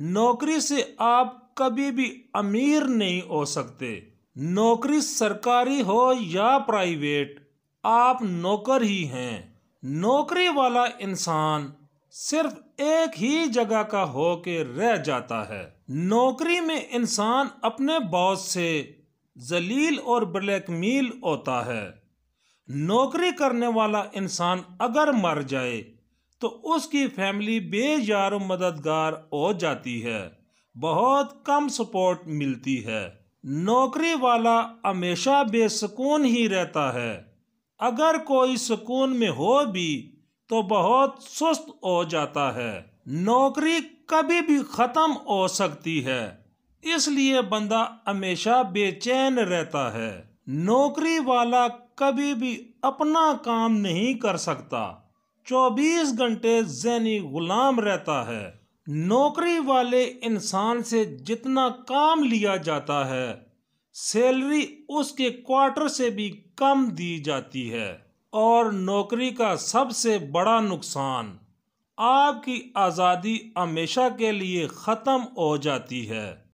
नौकरी से आप कभी भी अमीर नहीं हो सकते नौकरी सरकारी हो या प्राइवेट आप नौकर ही हैं नौकरी वाला इंसान सिर्फ एक ही जगह का हो के रह जाता है नौकरी में इंसान अपने बॉस से जलील और ब्लैकमेल होता है नौकरी करने वाला इंसान अगर मर जाए तो उसकी फैमिली बेजार मददगार हो जाती है बहुत कम सपोर्ट मिलती है नौकरी वाला हमेशा बेसकून ही रहता है अगर कोई सुकून में हो भी तो बहुत सुस्त हो जाता है नौकरी कभी भी ख़त्म हो सकती है इसलिए बंदा हमेशा बेचैन रहता है नौकरी वाला कभी भी अपना काम नहीं कर सकता चौबीस घंटे जैनी गुलाम रहता है नौकरी वाले इंसान से जितना काम लिया जाता है सैलरी उसके क्वार्टर से भी कम दी जाती है और नौकरी का सबसे बड़ा नुकसान आपकी आज़ादी हमेशा के लिए ख़त्म हो जाती है